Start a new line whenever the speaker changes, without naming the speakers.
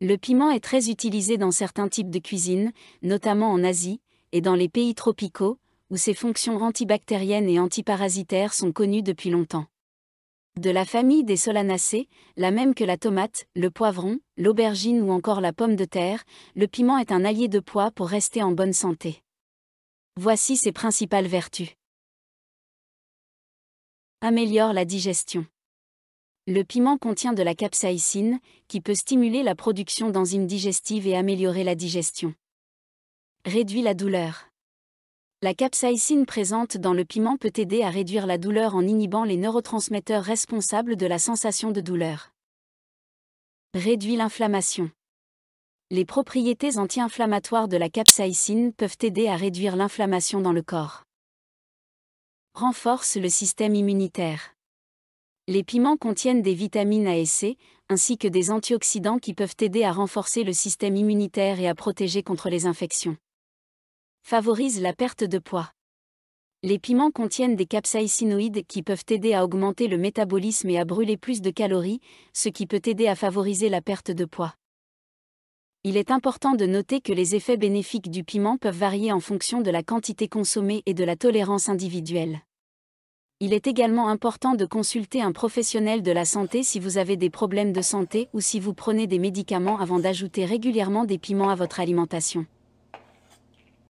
Le piment est très utilisé dans certains types de cuisine, notamment en Asie, et dans les pays tropicaux, où ses fonctions antibactériennes et antiparasitaires sont connues depuis longtemps. De la famille des solanacées, la même que la tomate, le poivron, l'aubergine ou encore la pomme de terre, le piment est un allié de poids pour rester en bonne santé. Voici ses principales vertus. Améliore la digestion. Le piment contient de la capsaïcine, qui peut stimuler la production d'enzymes digestives et améliorer la digestion. Réduit la douleur. La capsaïcine présente dans le piment peut aider à réduire la douleur en inhibant les neurotransmetteurs responsables de la sensation de douleur. Réduit l'inflammation. Les propriétés anti-inflammatoires de la capsaïcine peuvent aider à réduire l'inflammation dans le corps. Renforce le système immunitaire. Les piments contiennent des vitamines A et C, ainsi que des antioxydants qui peuvent aider à renforcer le système immunitaire et à protéger contre les infections. Favorise la perte de poids. Les piments contiennent des capsaïcinoïdes qui peuvent aider à augmenter le métabolisme et à brûler plus de calories, ce qui peut aider à favoriser la perte de poids. Il est important de noter que les effets bénéfiques du piment peuvent varier en fonction de la quantité consommée et de la tolérance individuelle il est également important de consulter un professionnel de la santé si vous avez des problèmes de santé ou si vous prenez des médicaments avant d'ajouter régulièrement des piments à votre alimentation.